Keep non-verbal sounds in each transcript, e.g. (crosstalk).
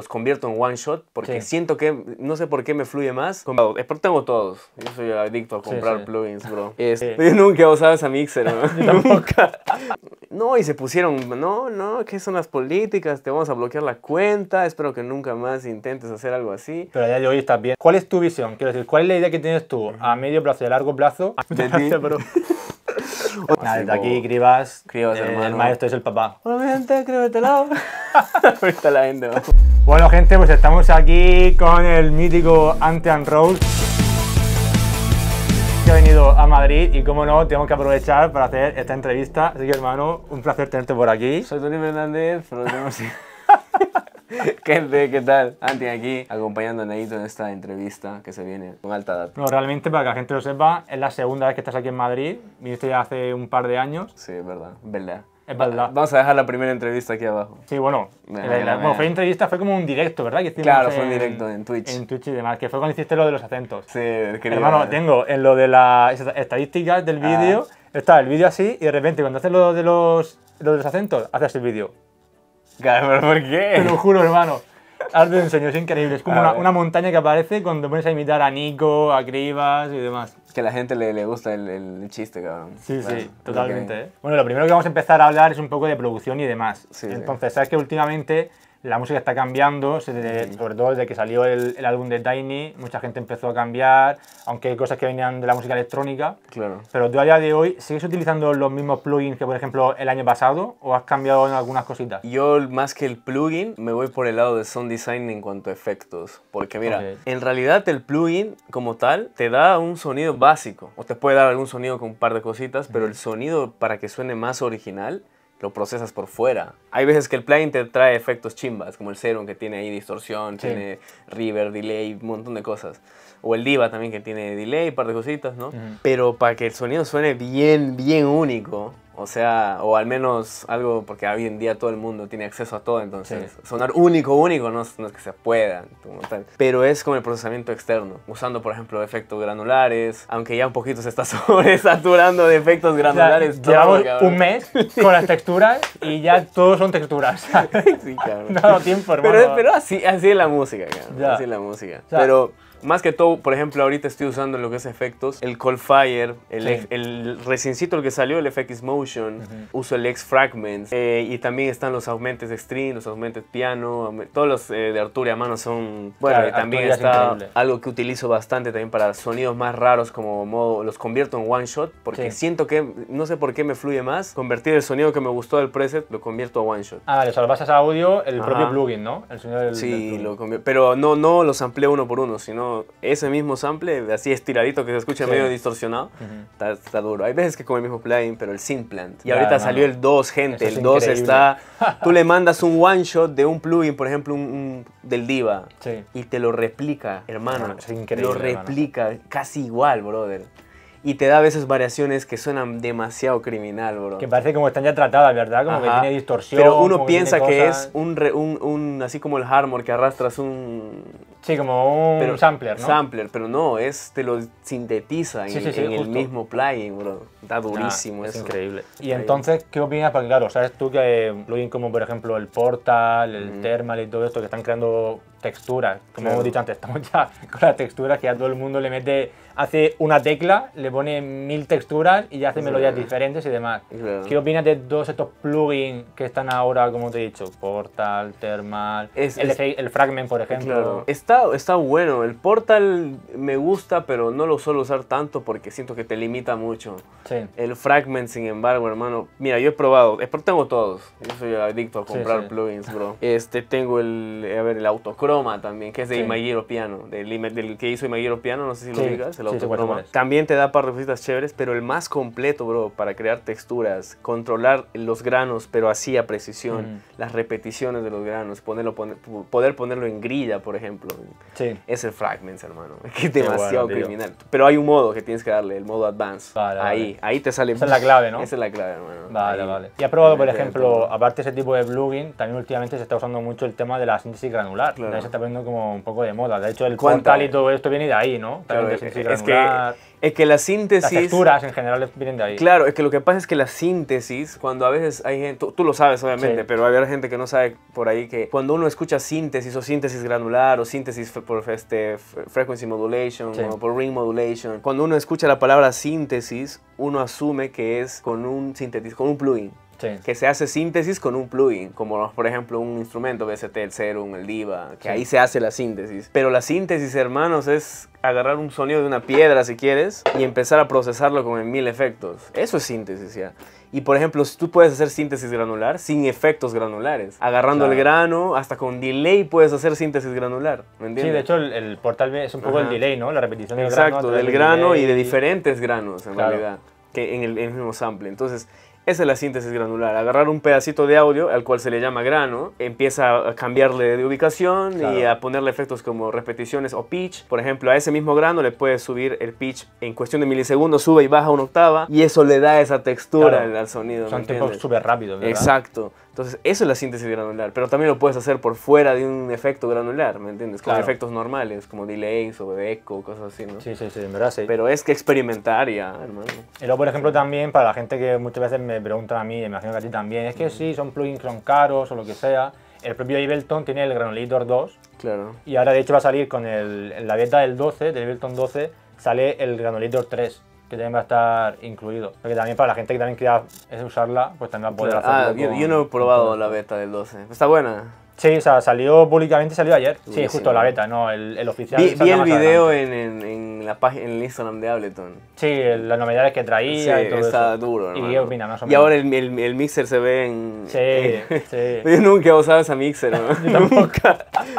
los convierto en one shot porque siento que, no sé por qué me fluye más. porque eh, tengo todos. Yo soy adicto a comprar plugins, bro. (laughs) Este, nunca usaba esa mixer, (laughs) (laughs) ¿no? y se pusieron, no, no, ¿qué son las políticas? Te vamos a bloquear la cuenta, espero que nunca más intentes hacer algo así. Pero ya de hoy estás bien. ¿Cuál es tu visión? Quiero decir, ¿cuál es la idea que tienes tú a medio plazo y a largo plazo? Nada, desde aquí, Cribas, Cribas el, hermano. maestro es el papá. Bueno, gente, (laughs) la gente Bueno, gente, pues estamos aquí con el mítico Ante and que ha venido a Madrid y, como no, tenemos que aprovechar para hacer esta entrevista. Así que, hermano, un placer tenerte por aquí. Soy Tony Fernández, pero tenemos... (laughs) (laughs) ¿qué tal? Anti aquí, acompañando a Neito en esta entrevista que se viene con alta data. realmente, para que la gente lo sepa, es la segunda vez que estás aquí en Madrid. Viniste ya hace un par de años. Sí, es verdad, Es verdad. Vamos a dejar la primera entrevista aquí abajo. Sí, bueno. bueno, fue entrevista, fue como un directo, ¿verdad? claro, fue un directo, en Twitch. En Twitch y demás, que fue cuando hiciste lo de los acentos. Sí, querido. Hermano, tengo en eh, lo de las estadísticas del ah. vídeo, está el vídeo así y de repente cuando haces lo de los, lo de los acentos, haces el vídeo. Claro, pero ¿por qué? Te lo juro, hermano. Hazte un enseño, es increíble. Es como una, montaña que aparece cuando pones a imitar a Nico, a Cribas y demás. Es que a la gente le, le gusta el, chiste, cabrón. Sí, sí, totalmente. ¿eh? Bueno, lo primero que vamos a empezar a hablar es un poco de producción y demás. Entonces, sabes que últimamente la música está cambiando, sobre todo desde que salió el, álbum de Tiny, mucha gente empezó a cambiar, aunque hay cosas que venían de la música electrónica. Claro. Pero tú a día de hoy, ¿sigues utilizando los mismos plugins que, por ejemplo, el año pasado o has cambiado en algunas cositas? Yo, más que el plugin, me voy por el lado de sound design en cuanto a efectos. Porque mira, en realidad el plugin como tal te da un sonido básico, o te puede dar algún sonido con un par de cositas, pero el sonido para que suene más original lo procesas por fuera. Hay veces que el plugin te trae efectos chimbas, como el Serum que tiene ahí distorsión, tiene river, delay, un montón de cosas. O el Diva también que tiene delay, un par de cositas, ¿no? Pero para que el sonido suene bien, bien único, o sea, o al menos algo, porque hoy en día todo el mundo tiene acceso a todo, entonces sonar único, único, no, es que se pueda, como tal. pero es como el procesamiento externo, usando por ejemplo efectos granulares, aunque ya un poquito se está (laughs) sobresaturando de efectos granulares. llevamos un mes (laughs) con las texturas y ya todos son texturas. (laughs) sí, No, tiempo, hermano. Pero, así, así es la música, Así es la música. pero más que todo, por ejemplo, ahorita estoy usando lo que es efectos, el call Fire, el, sí. el que salió, el FX Motion, uso el X Fragments, eh, y también están los de stream los aumentes Piano, todos los eh, de Arturia a mano son... Bueno, también está algo que utilizo bastante también para sonidos más raros como modo, los convierto en One Shot, porque siento que, no sé por qué me fluye más, convertir el sonido que me gustó del preset, lo convierto a One Shot. Ah, vale, o sea, pasas a audio el propio plugin, ¿no? El sonido del, sí, lo convierto pero no, no los amplio uno por uno, sino ese mismo sample, así estiradito que se escucha medio distorsionado, está, duro. Hay veces que con el mismo plugin, pero el Simplant. Y ahorita salió el 2, gente. el 2 está. (laughs) Tú le mandas un one shot de un plugin, por ejemplo, un, del Diva, y te lo replica, hermano. Ah, es lo replica casi igual, brother y te da a veces variaciones que suenan demasiado criminal, bro. Que parece como están ya tratadas, ¿verdad? Como que tiene distorsión. Pero uno piensa que, es un, así como el Harmon que arrastras un... Sí, como un sampler, ¿no? Sampler, pero no, es, te lo sintetiza en, el mismo plugin, bro. Está ah, durísimo es increíble. Y entonces, ¿qué opinas? Porque claro, sabes tú que eh, plugins como, por ejemplo, el Portal, el Thermal y todo esto que están creando texturas. Como hemos dicho antes, (laughs) estamos ya con las texturas que a todo el mundo le mete hace una tecla, le pone mil texturas y ya hace melodías diferentes y demás. ¿Qué opinas de todos estos plugins que están ahora, como te he dicho? Portal, Thermal, el, Fragment, por ejemplo. Está, está bueno. El Portal me gusta, pero no lo suelo usar tanto porque siento que te limita mucho. Sí. El Fragment, sin embargo, hermano. Mira, yo he probado. Tengo todos. Yo soy adicto a comprar plugins, bro. Este, tengo el, a ver, el autocroma también, que es de Imagiro Piano. Del, que hizo Imagiro Piano, no sé si lo digas. También te da par de chéveres, pero el más completo, bro, para crear texturas, controlar los granos, pero así a precisión, las repeticiones de los granos, ponerlo, poder ponerlo en grilla, por ejemplo. Sí. Es el Fragments, hermano. Que (laughs) es demasiado criminal. Pero hay un modo que tienes que darle, el modo Advanced. ahí, ahí te sale. Esa es la clave, ¿no? Esa es la clave, hermano. Vale, vale. Y ha probado, por ejemplo, aparte de ese tipo de plugin, también últimamente se está usando mucho el tema de la síntesis granular. se está poniendo como un poco de moda. De hecho, el portal y todo esto viene de ahí, ¿no? También e-, es que, es que la síntesis... Las texturas en general vienen de ahí. Claro, es que lo que pasa es que la síntesis, cuando a veces hay gente... Tú, lo sabes, obviamente, pero hay gente que no sabe por ahí que cuando uno escucha síntesis o síntesis granular o síntesis por este, frequency modulation o por ring modulation, cuando uno escucha la palabra síntesis, uno asume que es con un sintetiz con un plugin que se hace síntesis con un plugin, como por ejemplo un instrumento, BST, el Serum, el Diva, que ahí se hace la síntesis. Pero la síntesis, hermanos, es agarrar un sonido de una piedra, si quieres, y empezar a procesarlo con mil efectos. Eso es síntesis ya. Y por ejemplo, tú puedes hacer síntesis granular sin efectos granulares. Agarrando el grano, hasta con delay puedes hacer síntesis granular. ¿Me entiendes? Sí, de hecho, el, portal es un poco el delay, ¿no? La repetición del Exacto, grano. Exacto, del grano y de diferentes granos en realidad. Que en el mismo sample. Entonces, esa es la síntesis granular, agarrar un pedacito de audio, al cual se le llama grano, empieza a cambiarle de ubicación y a ponerle efectos como repeticiones o pitch. Por ejemplo, a ese mismo grano le puedes subir el pitch en cuestión de milisegundos, sube y baja una octava y eso le da esa textura al, sonido. O rápido, Exacto. Entonces, eso es la síntesis granular, pero también lo puedes hacer por fuera de un efecto granular, ¿me entiendes? Con efectos normales, como delays o eco, cosas así, ¿no? Sí, sí, sí, en verdad sí. Pero es que experimentar ya, hermano. Y luego, por ejemplo, también para la gente que muchas veces me preguntan a mí, imagino que a ti también, es que sí, son plugins son caros o lo que sea. El propio Ableton tiene el Granulator 2. Claro. Y ahora, de hecho, va a salir con la beta del 12, del Ableton 12, sale el Granulator 3 que también va a estar incluido. Porque también para la gente que también quiera usarla, pues también va a poder hacer. Ah, yo, no he probado la beta del 12. Está buena. Sí, o sea, salió públicamente, salió ayer. Sí, justo la beta, ¿no? El, oficial. Vi, el video en, en, la página, en el Instagram de Ableton. Sí, las novedades que traía y todo está duro, ¿no? Y qué opina, más o menos. Y ahora el, el, mixer se ve en... Sí, sí. (laughs) Yo nunca he usado esa mixer, ¿no? Yo tampoco.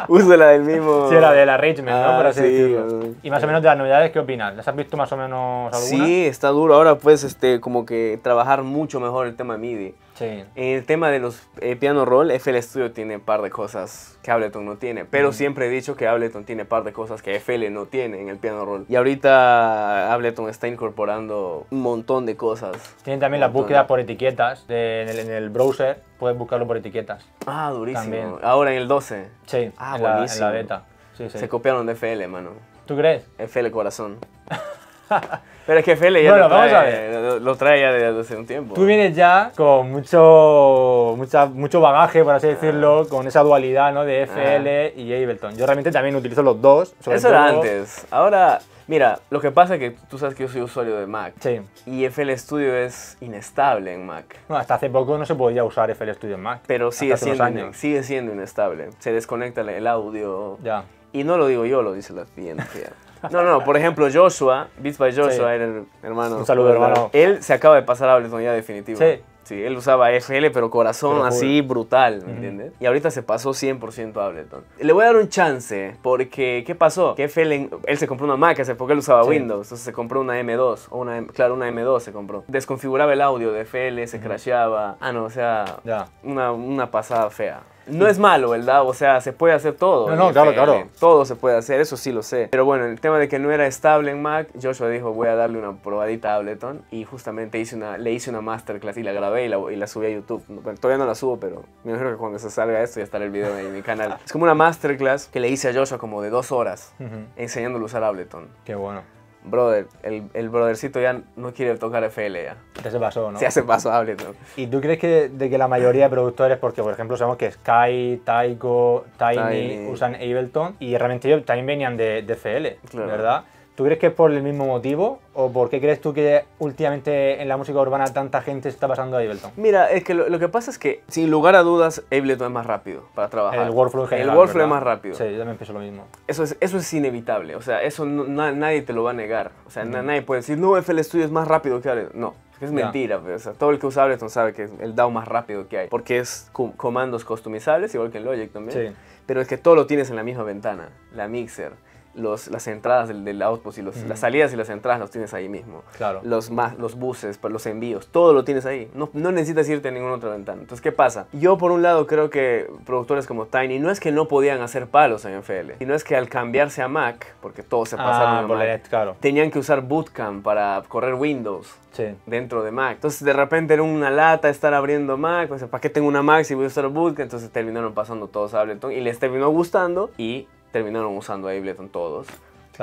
Uso la del mismo... Sí, la de la Richmond, ah, ¿no? Por sí, Y más o menos de las novedades, ¿qué opinas? ¿Las has visto más o menos alguna? Sí, está duro. Ahora puedes este, como que trabajar mucho mejor el tema de MIDI. En el tema de los eh, piano roll, FL Studio tiene un par de cosas que Ableton no tiene, pero siempre he dicho que Ableton tiene un par de cosas que FL no tiene en el piano roll. Y ahorita Ableton está incorporando un montón de cosas. Tienen también la búsqueda por etiquetas en, el, browser, puedes buscarlo por etiquetas. Ah, durísimo. Ahora en el 12. Sí, ah, buenísimo. en la beta. Se copiaron de FL, mano. ¿Tú crees? FL Corazón. (laughs) Pero es que FL ya lo, trae, desde hace un tiempo. Tú vienes ya con mucho, mucha, mucho bagaje, por así ah. decirlo, con esa dualidad ¿no? de FL ah. y e Ableton. Yo realmente también utilizo los dos. Eso era antes. Ahora, mira, lo que pasa es que tú sabes que yo soy usuario de Mac. Sí. Y FL Studio es inestable en Mac. hasta hace poco no se podía usar FL Studio en Mac. Pero sigue, siendo, sigue siendo inestable. Se desconecta el audio. Ya. Y no lo digo yo, lo dice la ciencia. (laughs) No, no, por ejemplo, Joshua, Beats by Joshua era el hermano. Un saludo, hermano. Él se acaba de pasar a Ableton ya definitivo. Sí. Sí, él usaba FL, pero corazón así brutal, ¿me entiendes? Y ahorita se pasó 100% a Ableton. Le voy a dar un chance, porque ¿qué pasó? Que FL, él se compró una Mac hace poco, él usaba Windows, entonces se compró una M2, o una, claro, una M2 se compró. Desconfiguraba el audio de FL, se crashaba. Ah, no, o sea, Una, una pasada fea no es malo, ¿verdad? O sea, se puede hacer todo. No, no, claro, este, claro. Todo se puede hacer, eso sí lo sé. Pero bueno, el tema de que no era estable en Mac, Joshua dijo, voy a darle una probadita a Ableton y justamente hice una, le hice una masterclass y la grabé y la, subí a YouTube. todavía no la subo, pero me imagino que cuando se salga esto ya estará el video en mi canal. (laughs) Es como una masterclass que le hice a Joshua como de dos horas enseñándolo a usar Ableton. Qué bueno brother, el, el brothercito ya no quiere tocar FL ya. Ya se pasó, ¿no? Ya se pasó Ableton. ¿Y tú crees que, de que la mayoría de productores, porque por ejemplo sabemos que Sky, Taiko, Tiny, usan Ableton y realmente ellos también venían de, de FL, ¿verdad? ¿Tú crees que es por el mismo motivo? ¿O por qué crees tú que últimamente en la música urbana tanta gente está pasando a Ableton? Mira, es que lo, que pasa es que, sin lugar a dudas, Ableton es más rápido para trabajar. El workflow general, El workflow es más rápido. Sí, yo también pienso lo mismo. Eso es, eso es inevitable. O sea, eso nadie te lo va a negar. O sea, nadie puede decir, no, FL Studio es más rápido que Ableton. No, es mentira, pues, todo el que usa Ableton sabe que es el DAO más rápido que hay, porque es comandos customizables, igual que en Logic también, sí. pero es que todo lo tienes en la misma ventana, la mixer, los, las entradas del, del outpost y los, las salidas y las entradas los tienes ahí mismo. Claro. Los, más, los buses, los envíos, todo lo tienes ahí. No, no necesitas irte a ninguna otra ventana. Entonces, ¿qué pasa? Yo, por un lado, creo que productores como Tiny no es que no podían hacer palos en FL, sino es que al cambiarse a Mac, porque todo se ah, pasaron a Mac, claro. tenían que usar Bootcamp para correr Windows dentro de Mac. Entonces, de repente era una lata estar abriendo Mac. O sea, ¿para qué tengo una Mac si voy a usar Bootcamp? Entonces terminaron pasando todos a Ableton y les terminó gustando y terminaron usando Ableton todos.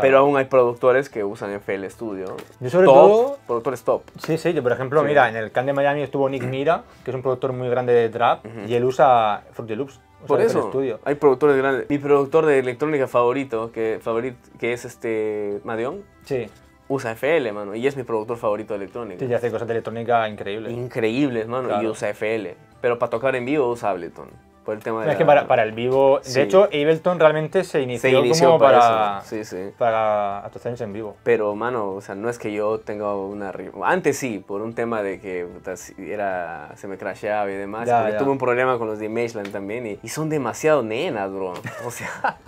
Pero aún hay productores que usan FL Studio. Yo sobre todo... Productores top. Sí, sí, yo por ejemplo, mira, en el Can de Miami estuvo Nick Mira, que es un productor muy grande de trap, y él usa Fruity Loops. por eso, hay productores grandes. Mi productor de electrónica favorito, que, que es este Madeon, sí. usa FL, mano, y es mi productor favorito de electrónica. Sí, y hace cosas de electrónica increíbles. Increíbles, mano, y usa FL. Pero para tocar en vivo usa Ableton tema de... Es que para, el vivo... De hecho, Ableton realmente se inició, se como para, para, sí, actuaciones en vivo. Pero, mano, o sea, no es que yo tenga una... Antes sí, por un tema de que era, se me crasheaba y demás. Tuve un problema con los de Mageland también y, y son demasiado nenas, bro. O sea... (laughs)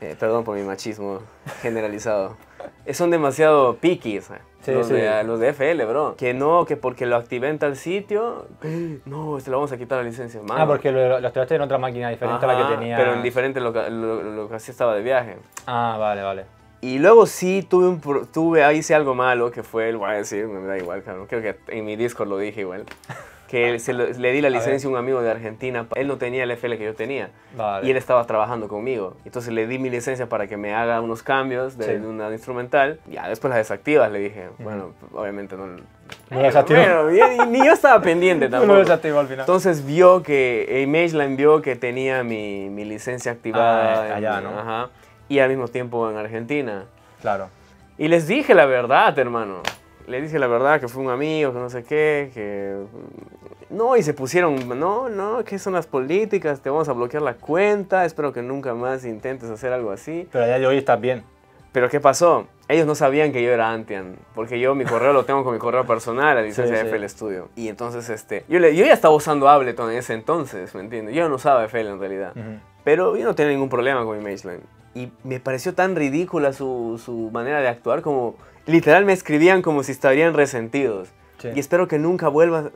Eh, perdón por mi machismo generalizado, eh, son demasiado piquis. Eh, los, De, los, De, FL, bro. Que no, que porque lo activé en tal sitio, (gasps) no, este lo vamos a quitar la licencia, Ah, porque lo, lo en otra máquina diferente a la que tenía. Pero en diferente lo, lo, que hacía estaba de viaje. Ah, vale, vale. Y luego sí tuve, un, tuve, hice algo malo, que fue, el, voy me da igual, Creo que en mi disco lo dije igual. (laughs) que le di la licencia a, un amigo de Argentina. Él no tenía el FL que yo tenía y él estaba trabajando conmigo. Entonces le di mi licencia para que me haga unos cambios de, un una instrumental. Ya después las desactivas, le dije. Bueno, obviamente no... No desactivó. bueno, ni, yo estaba pendiente (laughs) tampoco. No desactivó al final. Entonces vio que e Image la envió que tenía mi, mi licencia activada. Ah, allá, ¿no? Ajá, y al mismo tiempo en Argentina. Claro. Y les dije la verdad, hermano le dije la verdad, que fue un amigo, que no sé qué, que... Mm, no, y se pusieron, no, no, ¿qué son las políticas? Te vamos a bloquear la cuenta, espero que nunca más intentes hacer algo así. Pero allá de hoy estás bien. Pero ¿qué pasó? Ellos no sabían que yo era Antian, porque yo mi correo lo tengo con mi correo personal, la licencia de FL Studio. Y entonces, este, yo, le, yo ya estaba usando Ableton en ese entonces, ¿me entiendes? Yo no usaba FL en realidad. Pero yo no tenía ningún problema con mi Y me pareció tan ridícula su, su manera de actuar como Literal me escribían como si estarían resentidos. Y espero que nunca vuelvas.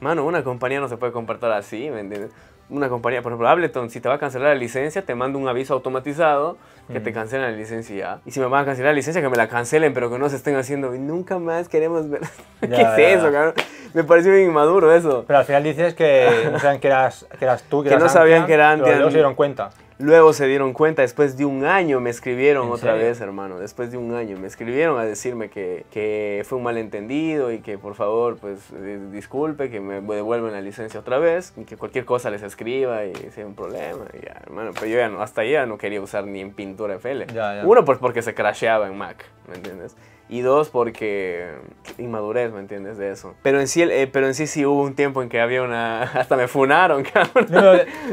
Mano, una compañía no se puede comportar así, ¿me entiendes? Una compañía, por ejemplo, Ableton, si te va a cancelar la licencia, te mando un aviso automatizado que te mm. cancelen la licencia ya. Y si me van a cancelar la licencia, que me la cancelen, pero que no se estén haciendo. Y nunca más queremos ver. (laughs) ¿Qué es eso, cabrón? Me pareció bien inmaduro eso. Pero al final dices que no sabían que eras, que eras tú, que, no sabían que era Antia. Pero se dieron cuenta. Luego se dieron cuenta, después de un año me escribieron otra vez, hermano, después de un año me escribieron a decirme que, que fue un malentendido y que por favor, pues eh, disculpe, que me devuelven la licencia otra vez, y que cualquier cosa les escriba y sea un problema. Y ya, hermano, pues yo ya no, hasta ya no quería usar ni en pintura FL. Uno, pues porque se crasheaba en Mac, ¿me entiendes? y dos porque inmadurez, ¿me entiendes? De eso. Pero en sí, eh, pero en sí sí hubo un tiempo en que había una... (laughs) Hasta me funaron, (laughs) cabrón.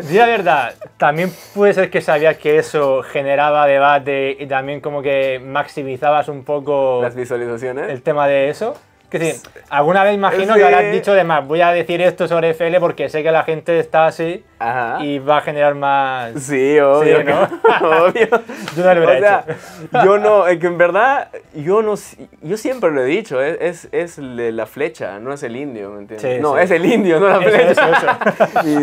la verdad, también puede ser que sabías que eso generaba debate y también como que maximizabas un poco... Las visualizaciones. El tema de eso. Que sí, alguna vez imagino que habrás dicho de más, voy a decir esto sobre FL porque sé que la gente está así y va a generar más. Sí, obvio. ¿no? (laughs) obvio. (laughs) yo no lo o sea, (laughs) yo no, que en verdad, yo no, yo siempre lo he dicho, es, es, la flecha, no es el indio, ¿me entiendes? no, es el indio, no la flecha. mi,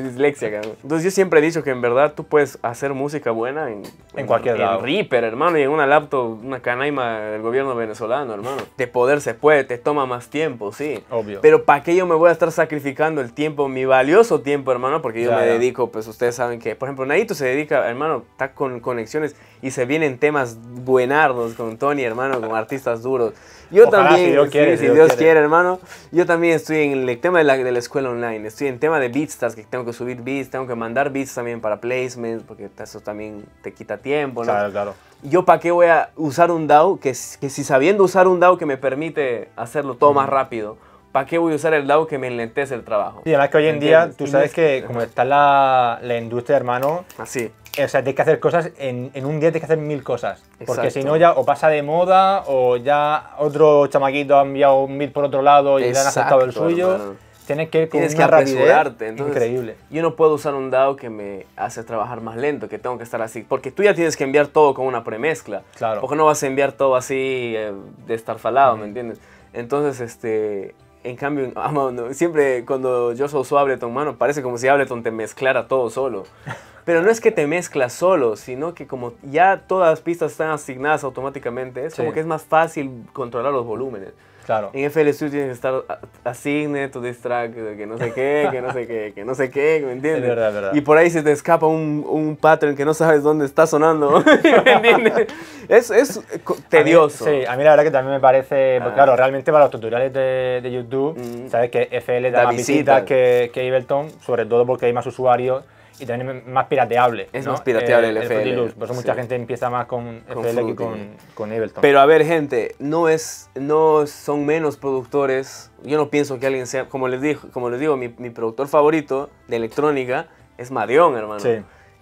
dislexia, cabrón. Entonces yo siempre he dicho que en verdad tú puedes hacer música buena en, en cualquier lado. En Reaper, hermano, y en una laptop, una canaima del gobierno venezolano, hermano. De poder se puede, te toma más tiempo, sí. Obvio. Pero ¿para qué yo me voy a estar sacrificando el tiempo, mi valioso tiempo, hermano? porque yo me dedico, pues ustedes saben que, por ejemplo, Nadito se dedica, hermano, está con conexiones y se vienen temas buenardos con Tony, hermano, con artistas duros. Yo también, si Dios, quiere, Dios, quiere. hermano, yo también estoy en el tema de la, de la escuela online, estoy en tema de beats que tengo que subir beats, tengo que mandar beats también para placements, porque eso también te quita tiempo, ¿no? Claro, claro. Yo para qué voy a usar un DAO que, que si sabiendo usar un DAO que me permite hacerlo todo más rápido ¿para qué voy a usar el DAO que me enlentece el trabajo? Y además que hoy en día, tú sabes que como está la, la industria, hermano, así. Ah, o sea, tienes que hacer cosas, en, en un día tienes que hacer mil cosas. Porque si no ya o pasa de moda o ya otro chamaquito ha enviado mil por otro lado y le han aceptado el suyo. Tienes que ir Tienes que apresurarte. increíble. Yo no puedo usar un DAO que me hace trabajar más lento, que tengo que estar así. Porque tú ya tienes que enviar todo con una premezcla. Claro. Porque no vas a enviar todo así eh, de estar falado, ¿me entiendes? Entonces, este, en cambio, (laughs) ah, siempre cuando yo soy Ableton, mano, parece como si Ableton te mezclara todo solo. (laughs) Pero no es que te mezclas solo, sino que como ya todas las pistas están asignadas automáticamente, es como que es más fácil controlar los volúmenes. Claro. En FL Studio tienes que estar asigne, to track, que no sé qué, que no sé qué, que no sé qué, ¿me (laughs) entiendes? Y por ahí se te escapa un, un, pattern que no sabes dónde está sonando, (laughs) ¿me entiendes? Es, es tedioso. sí, a mí la verdad que también me parece, porque ah. claro, realmente para los tutoriales de, de YouTube, mm. sabes que FL da, da más visitas visita que, que Ableton, sobre todo porque hay más usuarios y también es más pirateable. Es más pirateable el, FL. Eh, por eso mucha gente empieza más con, FL que con, con, Ableton. Pero a ver, gente, no, es, no son menos productores. Yo no pienso que alguien sea, como les, digo, como les digo, mi, productor favorito de electrónica es Madión, hermano. Sí.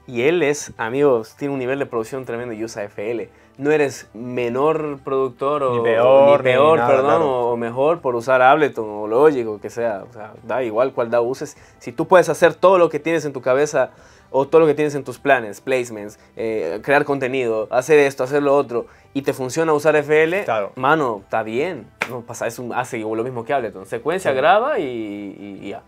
Y él es, amigos, tiene un nivel de producción tremendo y usa FL no eres menor productor o ni peor, peor perdón, o mejor por usar Ableton o Logic o que sea. O sea, da igual cuál da uses. Si tú puedes hacer todo lo que tienes en tu cabeza o todo lo que tienes en tus planes, placements, eh, crear contenido, hacer esto, hacer lo otro, y te funciona usar FL, mano, está bien. No pasa, es un, hace lo mismo que Ableton. Secuencia, graba y, y, ya.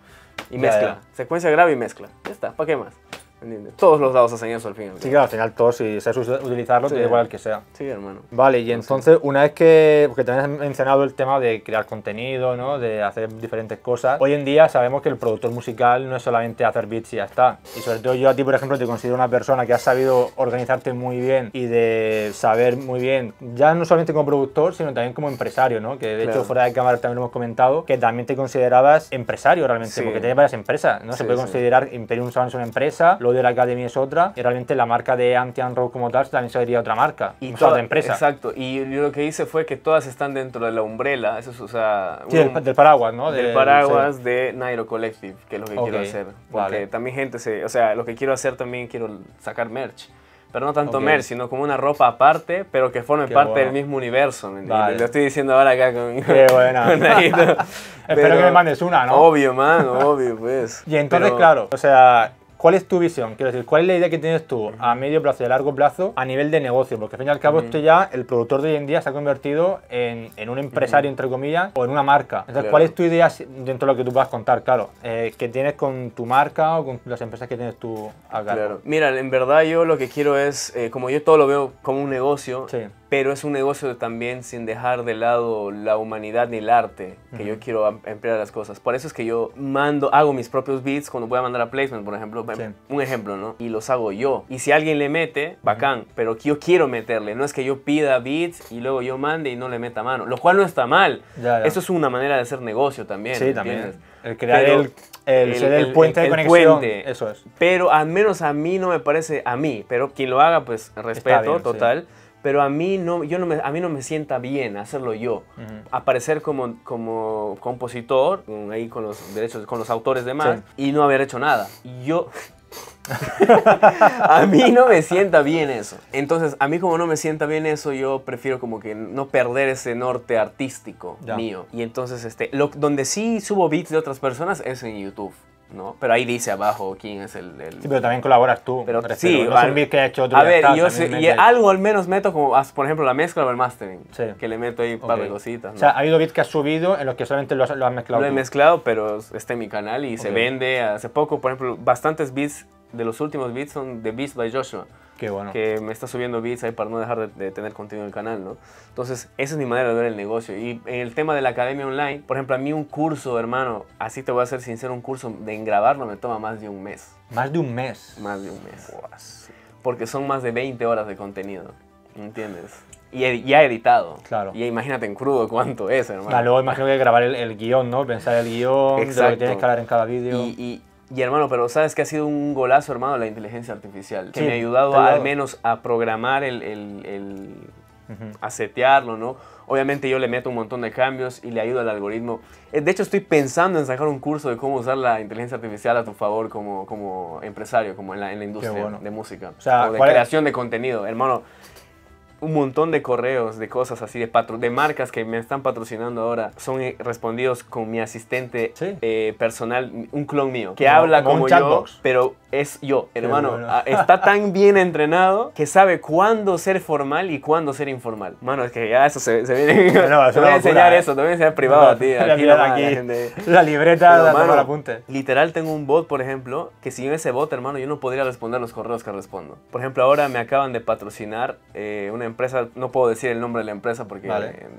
Y mezcla. Secuencia, graba y mezcla. Ya está, ¿para qué más? ¿Entiendes? Todos los dados hacen eso al final. Sí, claro, al final todos, si sabes utilizarlo, te igual que sea. Sí, hermano. Vale, y entonces, una vez que. Porque también has mencionado el tema de crear contenido, ¿no? De hacer diferentes cosas. Hoy en día sabemos que el productor musical no es solamente hacer beats y ya está. Y sobre todo yo a ti, por ejemplo, te considero una persona que has sabido organizarte muy bien y de saber muy bien, ya no solamente como productor, sino también como empresario, ¿no? Que de hecho, fuera de cámara también lo hemos comentado, que también te considerabas empresario realmente, porque tienes varias empresas, ¿no? Se puede considerar Imperium Sound es una empresa, de la academia es otra, y realmente la marca de Antian Road como tal también sería otra marca, y toda otra empresa. Exacto, y lo que hice fue que todas están dentro de la umbrella, eso es, o sea... del, paraguas, ¿no? Del, paraguas de Nairo Collective, que es lo que quiero hacer, porque también gente se... O sea, lo que quiero hacer también, quiero sacar merch pero no tanto merch, sino como una ropa aparte, pero que forme parte del mismo universo. ¿me Lo estoy diciendo ahora acá con. Qué buena. (laughs) (laughs) Espero que me mandes una, ¿no? Obvio, man, obvio, pues. Y entonces, claro, o sea, ¿Cuál es tu visión? Quiero decir, ¿cuál es la idea que tienes tú a medio plazo y a largo plazo a nivel de negocio? Porque al fin y al cabo, esto ya, el productor de hoy en día se ha convertido en, en un empresario, entre comillas, o en una marca. Entonces, ¿cuál es tu idea dentro de lo que tú a contar? Claro, eh, que tienes con tu marca o con las empresas que tienes tú acá? Claro. Mira, en verdad yo lo que quiero es, eh, como yo todo lo veo como un negocio, sí pero es un negocio también sin dejar de lado la humanidad ni el arte, que yo quiero emplear las cosas. Por eso es que yo mando, hago mis propios beats cuando voy a mandar a placement, por ejemplo, un ejemplo, ¿no? Y los hago yo. Y si alguien le mete, bacán, pero que pero yo quiero meterle, no es que yo pida beats y luego yo mande y no le meta mano, lo cual no está mal. Eso es una manera de hacer negocio también. Sí, también. El crear el el, puente de conexión. Eso es. Pero al menos a mí no me parece, a mí, pero quien lo haga, pues respeto total pero a mí no, yo no me, a mí no me sienta bien hacerlo yo. Aparecer como, como compositor, ahí con los derechos, con los autores de más, y no haber hecho nada. yo... (laughs) a mí no me sienta bien eso. Entonces, a mí como no me sienta bien eso, yo prefiero como que no perder ese norte artístico mío. Y entonces, este, donde sí subo beats de otras personas es en YouTube. Pero ahí dice abajo quién es el... Sí, pero también colaboras tú. Pero sí, no beat que ha hecho otro A ver, yo y algo al menos meto como, por ejemplo, la mezcla o el mastering, sí. que le meto ahí un okay. cositas. O sea, ha habido beats que has subido en los que solamente lo has, lo has mezclado Lo he mezclado, pero está en mi canal y se vende hace poco. Por ejemplo, bastantes beats de los últimos beats son de Beats by Joshua bueno. que me está subiendo bits ahí para no dejar de, tener contenido en el canal, ¿no? Entonces, esa es mi manera de ver el negocio. Y en el tema de la academia online, por ejemplo, a mí un curso, hermano, así te voy a ser sincero, un curso de engrabarlo me toma más de un mes. ¿Más de un mes? Más de un mes. Porque son más de 20 horas de contenido, ¿entiendes? Y ya editado. Claro. Y imagínate en crudo cuánto es, hermano. Claro, luego imagino que grabar el, guión, ¿no? Pensar el guión, lo que tienes que hablar en cada vídeo. y y hermano, pero sabes que ha sido un golazo, hermano, la inteligencia artificial, que me ha ayudado al menos a programar el, el, a setearlo, ¿no? Obviamente yo le meto un montón de cambios y le ayudo al algoritmo. Eh, de hecho, estoy pensando en sacar un curso de cómo usar la inteligencia artificial a tu favor como, como empresario, como en la, industria de música. O, de creación de contenido, hermano un montón de correos, de cosas así, de, patro de marcas que me están patrocinando ahora, son eh, respondidos con mi asistente eh, personal, un clon mío, que habla como, yo, pero es yo, hermano. Ah, está tan bien entrenado que sabe cuándo ser formal y cuándo ser informal. Mano, es que ya eso se, viene. (laughs) No, (laughs) te voy a enseñar eso, te voy a enseñar ¿eh? privado a ti. (laughs) la, libreta, apunte. Literal, tengo un bot, por ejemplo, que si sin ese bot, hermano, yo no podría responder los correos que respondo. Por ejemplo, ahora me acaban de patrocinar eh, una empresa, no puedo decir el nombre de la empresa porque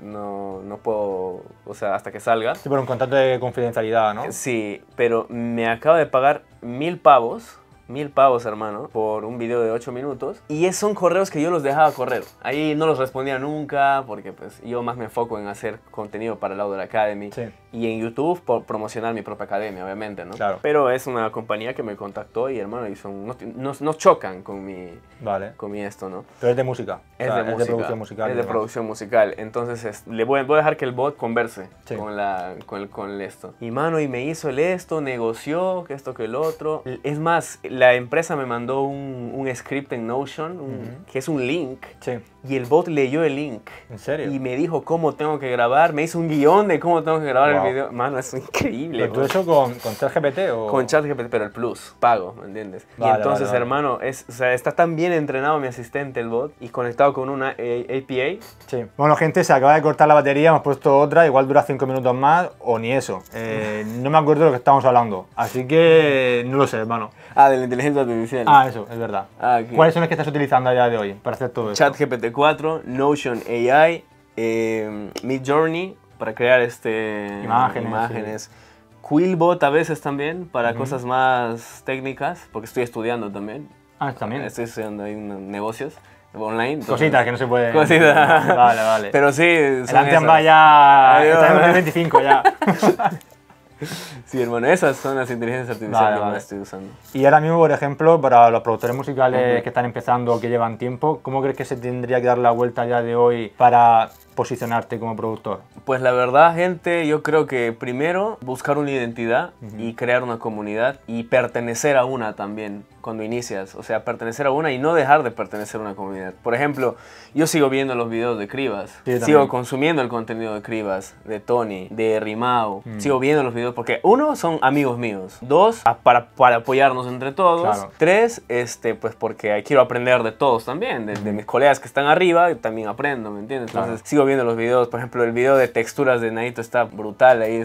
no, no puedo, o sea, hasta que salga. Sí, por un contrato de confidencialidad, ¿no? Sí, pero me acaba de pagar mil pavos mil pavos, hermano, por un video de 8 minutos. Y son correos que yo los dejaba correr. Ahí no los respondía nunca, porque pues yo más me enfoco en hacer contenido para el Outdoor Academy. Sí. Y en YouTube por promocionar mi propia academia, obviamente, ¿no? Claro. Pero es una compañía que me contactó y, hermano, y son, no, chocan con mi, vale. con mi esto, ¿no? Pero es de música. Es, de, es de producción musical. Es de producción musical. Entonces le voy, a dejar que el bot converse con, la, con, con esto. Y, mano, y me hizo el esto, negoció, que esto, que el otro. Es más, la empresa me mandó un, script en Notion, que es un link, y el bot leyó el link. ¿En serio? Y me dijo cómo tengo que grabar, me hizo un guión de cómo tengo que grabar el video. Mano, es increíble. ¿Lo tú eso con, con ChatGPT o...? Con ChatGPT, pero el Plus, pago, ¿me entiendes? y entonces, hermano, es, está tan bien entrenado mi asistente, el bot, y conectado con una API. Sí. Bueno, gente, se acaba de cortar la batería, hemos puesto otra, igual dura cinco minutos más, o ni eso. Eh, no me acuerdo de lo que estamos hablando, así que no lo sé, hermano. Ah, de la inteligencia artificial. Ah, eso, es verdad. Ah, ¿Cuáles son las que estás utilizando a día de hoy para hacer todo esto? ChatGPT-4, Notion AI, eh, em, Journey para crear este, imágenes. imágenes. Quillbot a veces también para cosas más técnicas, porque estoy estudiando también. Ah, también. Estoy estudiando ahí negocios online. Cositas que no se pueden. Cositas. (laughs) Vale, vale. Pero sí. El va ya. Está en 25 ya. (laughs) Sí, hermano, esas son las inteligencias artificiales que más estoy usando. Y ahora mismo, por ejemplo, para los productores musicales que están empezando o que llevan tiempo, ¿cómo crees que se tendría que dar la vuelta ya de hoy para posicionarte como productor? Pues la verdad, gente, yo creo que primero buscar una identidad y crear una comunidad y pertenecer a una también cuando inicias. O sea, pertenecer a una y no dejar de pertenecer a una comunidad. Por ejemplo, yo sigo viendo los videos de Cribas, sigo consumiendo el contenido de Cribas, de Tony, de Rimao, mm. sigo viendo los videos porque uno son amigos míos, dos para, para apoyarnos entre todos, tres este pues porque quiero aprender de todos también, de, mis colegas que están arriba también aprendo, ¿me entiendes? Entonces sigo viendo los videos. Por ejemplo, el video de texturas de Naito está brutal ahí.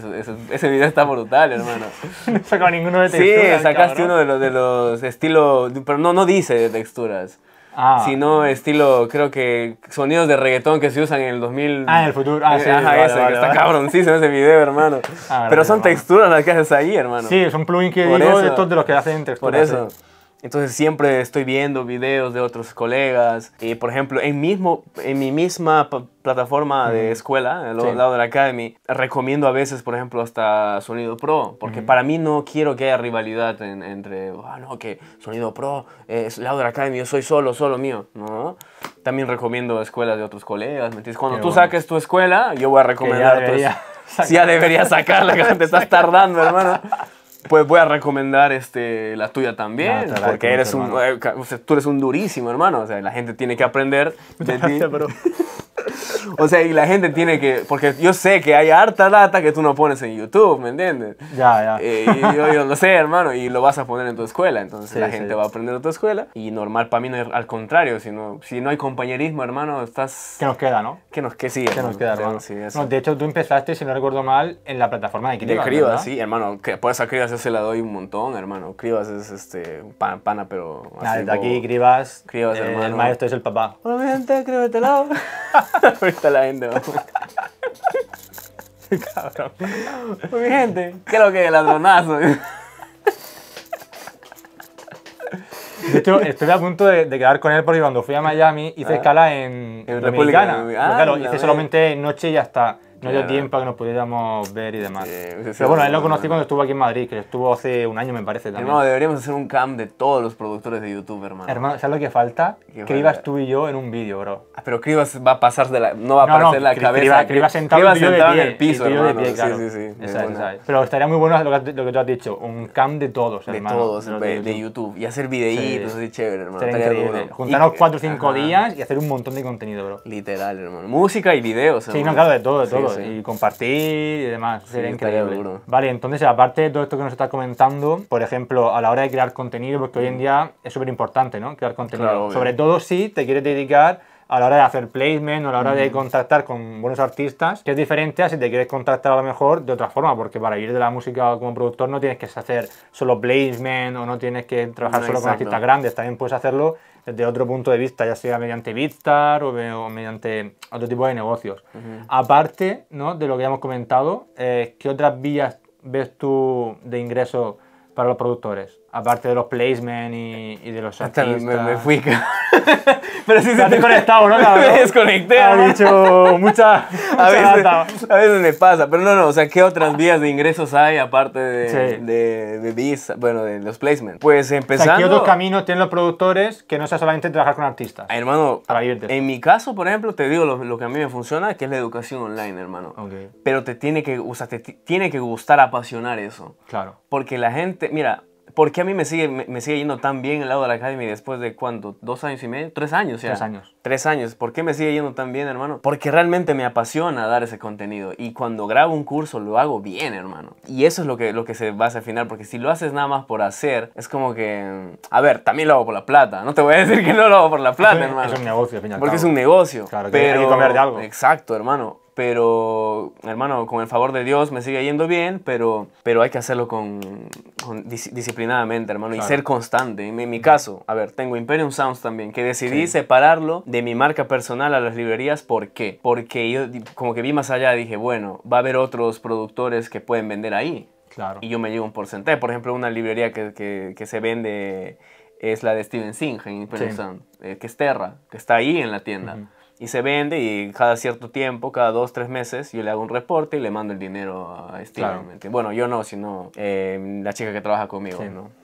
ese video está brutal, hermano. (laughs) no sacó ninguno de texturas. Sí, sacaste uno de los, de los estilos. Pero no, no dice de texturas. Ah. Sino estilo, creo que sonidos de reggaetón que se usan en el 2000. Ah, en el futuro. Ah, eh, sí. ese, está cabroncísimo ese video, hermano. Ah, pero son texturas las que haces ahí, hermano. Sí, son plugins que digo, todos estos de los que hacen texturas. Por eso. Entonces siempre estoy viendo videos de otros colegas. Y por ejemplo, en, mismo, en mi misma plataforma de escuela, al sí. lado de la Academy, recomiendo a veces, por ejemplo, hasta Sonido Pro, porque para mí no quiero que haya rivalidad entre, ah, no, que Sonido Pro es lado de la Academy, yo soy solo, solo mío, ¿no? También recomiendo escuelas de otros colegas, ¿me entiendes? Cuando tú saques tu escuela, yo voy a recomendar (laughs) ya debería, ya deberías sacarla, que te estás tardando, hermano. (laughs) Pues voy a recomendar este, la tuya también, ah, porque eres un, eh, o sea, tú eres un durísimo, hermano. O sea, la gente tiene que aprender (laughs) (laughs) O sea, y la gente tiene que. Porque yo sé que hay harta data que tú no pones en YouTube, ¿me entiendes? Ya, ya. Eh, yo, lo sé, hermano, y lo vas a poner en tu escuela. Entonces la gente va a aprender en tu escuela. Y normal, para mí no es al contrario. Si no, si no hay compañerismo, hermano, estás. Que nos queda, ¿no? Que nos, que nos queda, hermano. no, de hecho, tú empezaste, si no recuerdo mal, en la plataforma de Criba. De Criba, sí, hermano. Que puedes a esa se la doy un montón, hermano. Cribas es este, pana, pana pero. Nada, ah, desde aquí, Cribas. Cribas, eh, hermano. El maestro es el papá. Hola, mi gente, Cribas de lado. (laughs) Ahorita la gente, vamos. (laughs) mi gente, ¿qué lo que es ladronazo? De hecho, estoy a punto de, quedar con él porque cuando fui a Miami hice ah. escala en, en República Dominicana. claro, ah, hice solamente noche y hasta. No dio tiempo a que nos pudiéramos ver y demás. Pues, pero bueno, él lo conocí cuando estuvo aquí en Madrid, que estuvo hace un año, me parece también. Hermano, deberíamos hacer un cam de todos los productores de YouTube, hermano. Hermano, ¿sabes lo que falta? Cribas tú y yo en un vídeo, bro. Ah, pero Cribas va a pasar de la. No va a aparecer la cabeza. Cribas sentado, en el piso, sí, sí, sí. Pero estaría muy bueno lo que, tú has dicho, un cam de todos, hermano. De todos, de, YouTube. Y hacer videitos, así chévere, hermano. Estaría Juntarnos 4 o 5 días y hacer un montón de contenido, bro. Literal, hermano. Música y videos, Sí, no, claro, de todo, de todo y compartir y demás. Sería increíble. Vale, entonces, aparte de todo esto que nos estás comentando, por ejemplo, a la hora de crear contenido, porque hoy en mm. día es súper importante, ¿no? Crear contenido. Sobre todo si te quieres dedicar a la hora de hacer placement o a la hora de contactar con buenos artistas, que es diferente a si te quieres contactar a lo mejor de otra forma, porque para ir de la música como productor no tienes que hacer solo placement o no tienes que trabajar solo con artistas grandes, también puedes hacerlo desde otro punto de vista, ya sea mediante Bitstar o, mediante otro tipo de negocios. Aparte de lo que ya hemos comentado, eh, ¿qué otras vías ves tú de ingreso para los productores? Aparte de los placements y, de los artistas. Me, me fui. (laughs) Pero sí se te desconectado, ¿no? Me desconecté. Ha dicho mucha, (laughs) a, veces, a veces me pasa. Pero no, no. O sea, ¿qué otras vías de ingresos hay aparte de, de, bueno, de los placements? Pues empezando... O ¿qué otros caminos tienen los productores que no sea solamente trabajar con artistas? Ah, hermano, en mi caso, por ejemplo, te digo lo, que a mí me funciona, que es la educación online, hermano. Okay. Pero te tiene que, te tiene que gustar apasionar eso. Claro. Porque la gente, mira, ¿Por qué a mí me sigue, me sigue yendo tan bien el lado de la academia después de cuánto? ¿Dos años y medio? ¿Tres años ya? Tres años. Tres años. ¿Por qué me sigue yendo tan bien, hermano? Porque realmente me apasiona dar ese contenido. Y cuando grabo un curso lo hago bien, hermano. Y eso es lo que, lo que se basa al final. Porque si lo haces nada más por hacer, es como que. A ver, también lo hago por la plata. No te voy a decir que no lo hago por la plata, hermano. Es un negocio, al Porque es un negocio. Claro, que pero... hay que de algo. Exacto, hermano pero hermano, con el favor de Dios me sigue yendo bien, pero, pero hay que hacerlo con, disciplinadamente, hermano, y ser constante. En, mi caso, a ver, tengo Imperium Sounds también, que decidí separarlo de mi marca personal a las librerías, ¿por qué? Porque yo como que vi más allá, dije, bueno, va a haber otros productores que pueden vender ahí. Claro. Y yo me llevo un porcentaje. Por ejemplo, una librería que, que, se vende es la de Steven Singh en Imperium Sound, eh, que es Terra, que está ahí en la tienda y se vende y cada cierto tiempo, cada dos, tres meses, yo le hago un reporte y le mando el dinero a Steve. Bueno, yo no, sino eh, la chica que trabaja conmigo,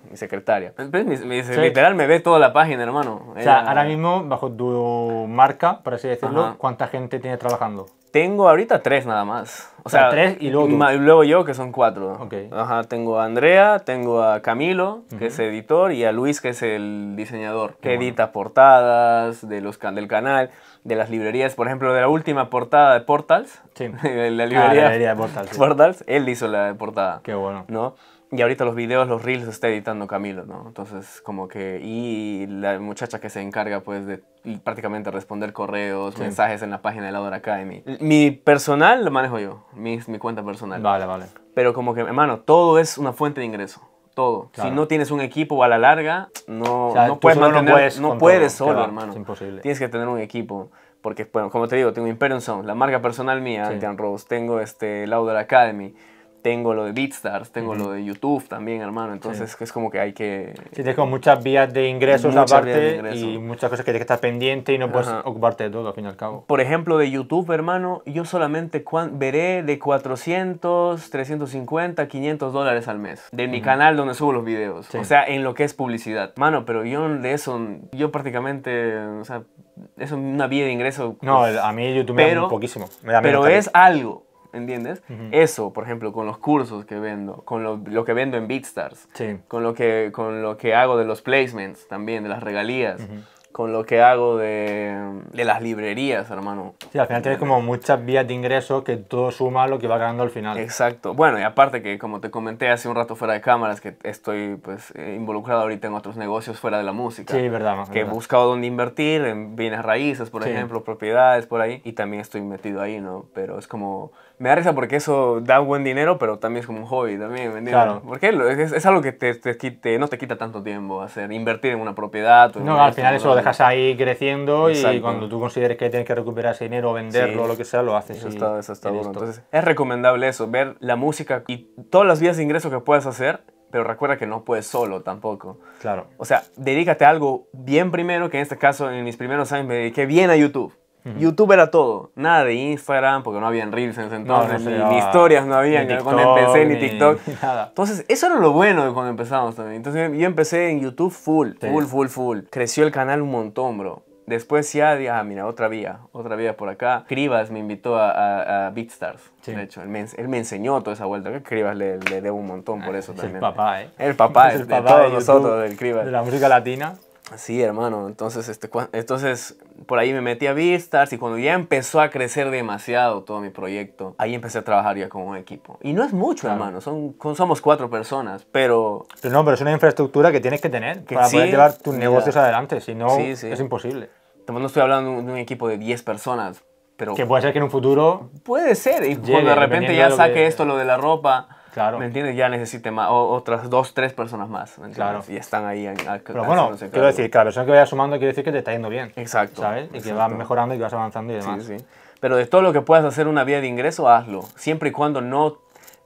mi secretaria. Literal pues, pues, me ve toda la página, hermano. O sea, ahora mismo, bajo tu marca, por así decirlo, ¿cuánta gente tiene trabajando? Tengo ahorita tres nada más. O sea, tres y luego, tú. luego yo, que son cuatro. Ajá, tengo a Andrea, tengo a Camilo, que es editor, y a Luis, que es el diseñador, que edita portadas de los, del canal, de las librerías, por ejemplo, de la última portada de Portals. Sí. (laughs) Ah, de la librería, de Portals. Portals, él hizo la portada. Qué bueno. ¿No? Y ahorita los videos, los reels está editando Camilo, ¿no? Entonces, como que... Y la muchacha que se encarga, pues, de prácticamente responder correos, mensajes en la página de Dora Academy. Mi personal lo manejo yo, mi, mi cuenta personal. Vale, vale. Pero como que, hermano, todo es una fuente de ingreso. Todo. Si no tienes un equipo a la larga, no, no puedes mantener, no puedes, solo, hermano. Es imposible. Tienes que tener un equipo porque, bueno, como te digo, tengo Imperium Sound, la marca personal mía, sí. Antian Rose, tengo este, Dora Academy, tengo lo de BeatStars, tengo lo de YouTube también, hermano. Entonces es como que hay que... Sí, tienes como muchas vías de ingresos aparte y muchas cosas que tienes que estar pendiente y no puedes ocuparte de todo al fin y al cabo. Por ejemplo, de YouTube, hermano, yo solamente veré de 400, 350, 500 dólares al mes de mi canal donde subo los videos. O sea, en lo que es publicidad. Mano, pero yo de eso, yo prácticamente, o sea, es una vía de ingreso. no, pues, a mí YouTube me da poquísimo. pero es algo ¿entiendes? Eso, por ejemplo, con los cursos que vendo, con lo, que vendo en BeatStars, con, lo que, con lo que hago de los placements también, de las regalías. con lo que hago de, de, las librerías, hermano. Sí, al final tienes como muchas vías de ingreso que todo suma lo que va ganando al final. Exacto. Bueno, y aparte que como te comenté hace un rato fuera de cámaras, que estoy pues eh, involucrado ahorita en otros negocios fuera de la música. Sí, verdad. que he buscado dónde invertir, en bienes raíces, por ejemplo, propiedades, por ahí. Y también estoy metido ahí, ¿no? Pero es como me da risa porque eso da buen dinero, pero también es como un hobby también, Claro. Porque es, es algo que te, no te quita tanto tiempo hacer, invertir en una propiedad. no, al final eso lo dejas ahí creciendo y cuando tú consideres que tienes que recuperar ese dinero, venderlo, o lo que sea, lo haces. Eso y, está, eso Entonces, es recomendable eso, ver la música y todas las vías de ingreso que puedas hacer pero recuerda que no puedes solo tampoco. Claro. O sea, dedícate algo bien primero, que en este caso en mis primeros años me dediqué bien a YouTube. YouTube era todo, nada de Instagram, porque no habían reels en ese entonces, ni, ah, historias no había, ni TikTok, cuando empecé ni, TikTok. (laughs) nada. Entonces, eso era lo bueno cuando empezamos también. Entonces, yo empecé en YouTube full, full, full, full. Creció el canal un montón, bro. Después ya ah, mira, otra vía, otra vía por acá. Cribas me invitó a, BeatStars, de hecho. Él me, enseñó toda esa vuelta. Que Cribas le, le debo un montón por ah, eso también. El papá, ¿eh? El papá, (laughs) es el papá de nosotros, del Cribas. De la música latina. Sí, hermano. Entonces, este, entonces, por ahí me metí a vistas y cuando ya empezó a crecer demasiado todo mi proyecto, ahí empecé a trabajar ya con un equipo. Y no es mucho, hermano. Son, somos cuatro personas, pero... pero... No, pero es una infraestructura que tienes que tener para poder llevar tus negocios adelante. Si no, es imposible. no estoy hablando de un equipo de 10 personas, pero... Que puede ser que en un futuro... Puede ser. Y cuando de repente ya saque esto, lo de la ropa ¿Me entiendes? Ya necesite más, otras dos, tres personas más. Claro. Y están ahí. En, Pero bueno, quiero decir, cada persona que vaya sumando quiero decir que te está yendo bien. Exacto. ¿Sabes? Y que vas mejorando y que vas avanzando y demás. Sí, sí. Pero de todo lo que puedas hacer una vía de ingreso, hazlo. Siempre y cuando no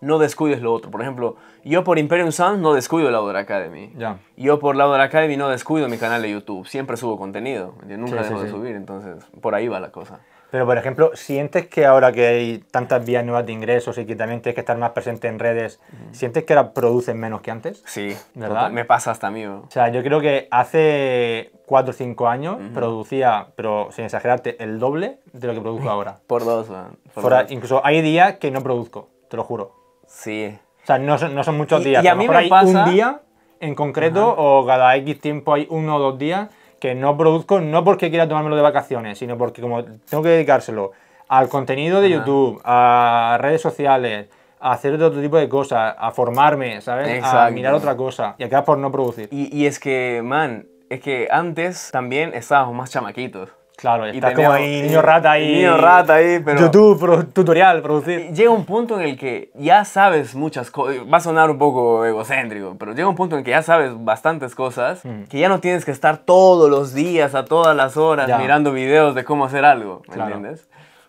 no descuides lo otro. Por ejemplo, yo por Imperium Sound no descuido la Academy. Ya. Yo por de Academy no descuido mi canal de YouTube. Siempre subo contenido. Yo nunca sí, dejo de subir, entonces por ahí va la cosa. Pero, por ejemplo, ¿sientes que ahora que hay tantas vías nuevas de ingresos y que también tienes que estar más presente en redes, ¿sientes que ahora producen menos que antes? Sí, ¿verdad? me pasa hasta a mí. O sea, yo creo que hace 4 o 5 años producía, pero sin exagerarte, el doble de lo que produzco ahora. por dos, Incluso hay días que no produzco, te lo juro. Sí. O sea, no son, muchos días. Y, a mí me pasa... un día en concreto o cada X tiempo hay uno o dos días que no produzco no porque quiera tomármelo de vacaciones, sino porque como tengo que dedicárselo al contenido de YouTube, a redes sociales, a hacer otro tipo de cosas, a formarme, ¿sabes? A mirar otra cosa y acá por no producir. y es que, man, es que antes también estábamos más chamaquitos. Claro, y está como ahí, niño rata ahí. rata pero. YouTube, tutorial, producir. Llega un punto en el que ya sabes muchas cosas. Va a sonar un poco egocéntrico, pero llega un punto en el que ya sabes bastantes cosas mm. que ya no tienes que estar todos los días, a todas las horas, mirando videos de cómo hacer algo. ¿Me entiendes?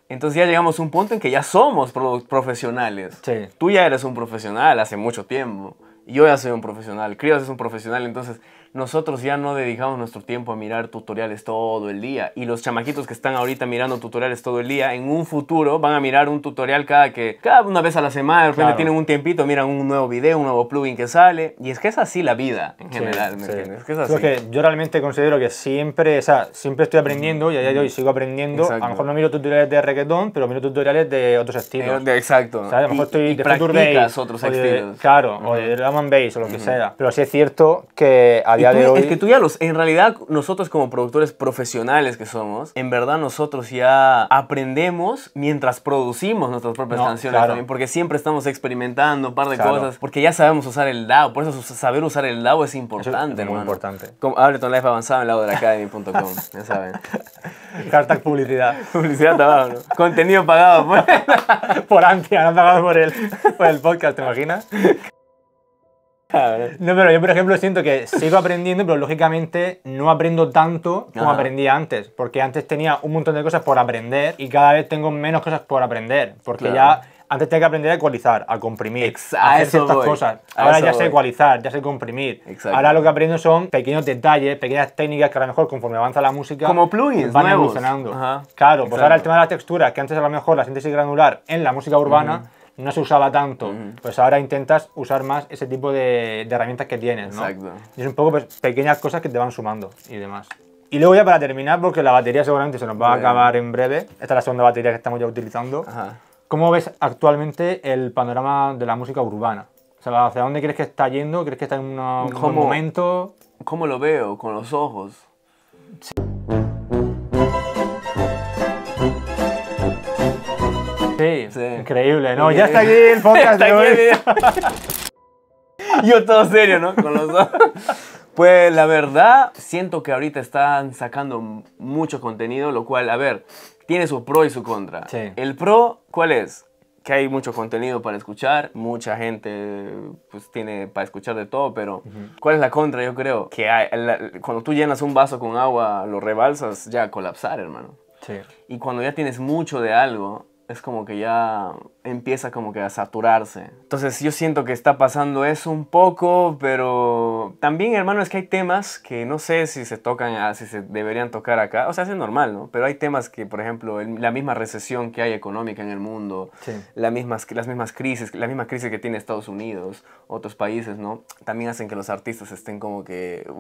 Entonces ya llegamos a un punto en que ya somos profesionales. Sí. Tú ya eres un profesional hace mucho tiempo yo ya soy un profesional, Crios es un profesional, entonces nosotros ya no dedicamos nuestro tiempo a mirar tutoriales todo el día. Y los chamaquitos que están ahorita mirando tutoriales todo el día, en un futuro van a mirar un tutorial cada que, cada una vez a la semana, de repente tienen un tiempito, miran un nuevo video, un nuevo plugin que sale. Y es que es así la vida en general, Es que es así. yo realmente considero que siempre, o sea, siempre estoy aprendiendo y a yo sigo aprendiendo. A lo mejor no miro tutoriales de reggaeton pero miro tutoriales de otros eh, estilos. exacto. a lo mejor estoy de practicas otros estilos. Claro, o lo que sea. Pero sí es cierto que a día de hoy... Es que tú ya los... En realidad, nosotros como productores profesionales que somos, en verdad nosotros ya aprendemos mientras producimos nuestras propias canciones también, porque siempre estamos experimentando un par de cosas, porque ya sabemos usar el DAO, por eso saber usar el DAO es importante, es muy importante. Como tu Life avanzado en la ya saben. (laughs) Hashtag publicidad. (laughs) publicidad Contenido pagado por, pues. (laughs) por Antia, no pagado por por el podcast, ¿te imaginas? No, pero yo, por ejemplo, siento que sigo aprendiendo, pero lógicamente no aprendo tanto como aprendía aprendí antes, porque antes tenía un montón de cosas por aprender y cada vez tengo menos cosas por aprender, porque ya antes tenía que aprender a ecualizar, a comprimir, a hacer ciertas cosas. Ahora ya sé ecualizar, ya sé comprimir. Ahora lo que aprendo son pequeños detalles, pequeñas técnicas que a lo mejor conforme avanza la música Como plugins van evolucionando. Claro, pues ahora el tema de las texturas, que antes a lo mejor la síntesis granular en la música urbana no se usaba tanto. Pues ahora intentas usar más ese tipo de, herramientas que tienes, ¿no? Exacto. es un poco pues, pequeñas cosas que te van sumando y demás. Y luego ya para terminar, porque la batería seguramente se nos va a acabar en breve. Esta es la segunda batería que estamos ya utilizando. Ajá. ¿Cómo ves actualmente el panorama de la música urbana? O sea, ¿hacia dónde crees que está yendo? ¿Crees que está en un momento? ¿Cómo lo veo? Con los ojos. Sí. Sí, increíble, ¿no? Ya está aquí el podcast (laughs) de (laughs) Yo todo serio, ¿no? Con los Pues la verdad, siento que ahorita están sacando mucho contenido, lo cual, a ver, tiene su pro y su contra. El pro, ¿cuál es? Que hay mucho contenido para escuchar, mucha gente pues tiene para escuchar de todo, pero ¿cuál es la contra? Yo creo que cuando tú llenas un vaso con agua, lo rebalsas, ya colapsar, hermano. Sí. Y cuando ya tienes mucho de algo, es como que ya empieza como que a saturarse. Entonces yo siento que está pasando eso un poco, pero también hermano es que hay temas que no sé si se tocan, ah, si se deberían tocar acá, o sea, es normal, ¿no? Pero hay temas que, por ejemplo, la misma recesión que hay económica en el mundo, las mismas crisis, la misma crisis que tiene Estados Unidos, otros países, ¿no? También hacen que los artistas estén como que,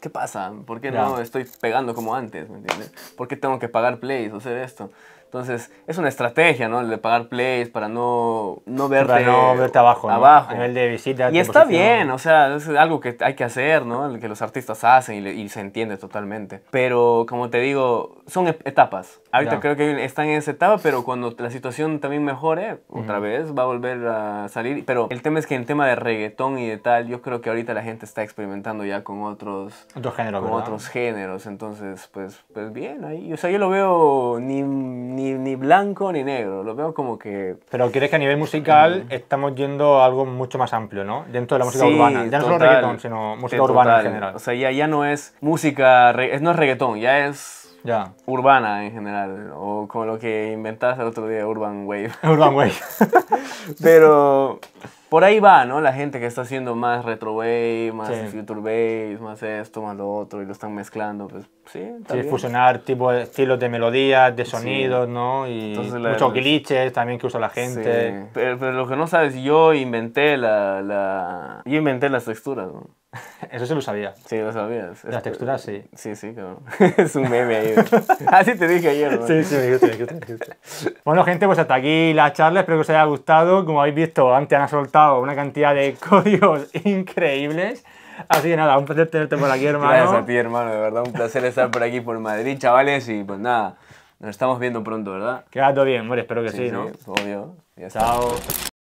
¿qué pasa? ¿Por qué no, estoy pegando como antes? ¿me entiendes? ¿Por qué tengo que pagar plays o hacer esto? Entonces, es una estrategia, ¿no? El de pagar plays para no, no verte, para no verte abajo. abajo. ¿no? el de visita. Y está bien, o sea, es algo que hay que hacer, ¿no? Que los artistas hacen y, se entiende totalmente. Pero, como te digo, son etapas. Ahorita creo que están en esa etapa, pero cuando la situación también mejore, otra vez va a volver a salir. Pero el tema es que en tema de reggaetón y de tal, yo creo que ahorita la gente está experimentando ya con otros, con otros géneros. Entonces, pues, pues bien ahí. O sea, yo lo veo ni ni, blanco ni negro, lo veo como que... Pero quieres que a nivel musical estamos yendo algo mucho más amplio, ¿no? Dentro de la música urbana, ya no es solo reggaetón, sino música urbana en general. O sea, ya, no es música, no es reggaetón, ya es ya. urbana en general, o como lo que inventaste el otro día, Urban Wave. (laughs) Urban Wave. (laughs) Pero por ahí va, ¿no? La gente que está haciendo más retro bass más future bass, más esto, más lo otro, y lo están mezclando, pues sí. sí fusionar tipo estilos de melodías, de sonidos, ¿no? Y muchos glitches también que usa la gente. Pero, pero, lo que no sabes, yo inventé la, la yo inventé las texturas, ¿no? (laughs) Eso se lo sabía. Sí, lo sabía Las texturas, sí. Sí, sí, claro. (laughs) es un meme ahí. Así (laughs) ah, te dije ayer, Sí, sí, Bueno, gente, pues hasta aquí la charla. Espero que os haya gustado. Como habéis visto, antes han soltado una cantidad de códigos increíbles. Así que nada, un placer tenerte por aquí, hermano. Gracias a ti, hermano. De verdad, un placer estar por aquí, por Madrid, chavales. Y pues nada, nos estamos viendo pronto, ¿verdad? Queda todo bien, hombre. Espero que sí, sí, sí ¿no? obvio. Chao.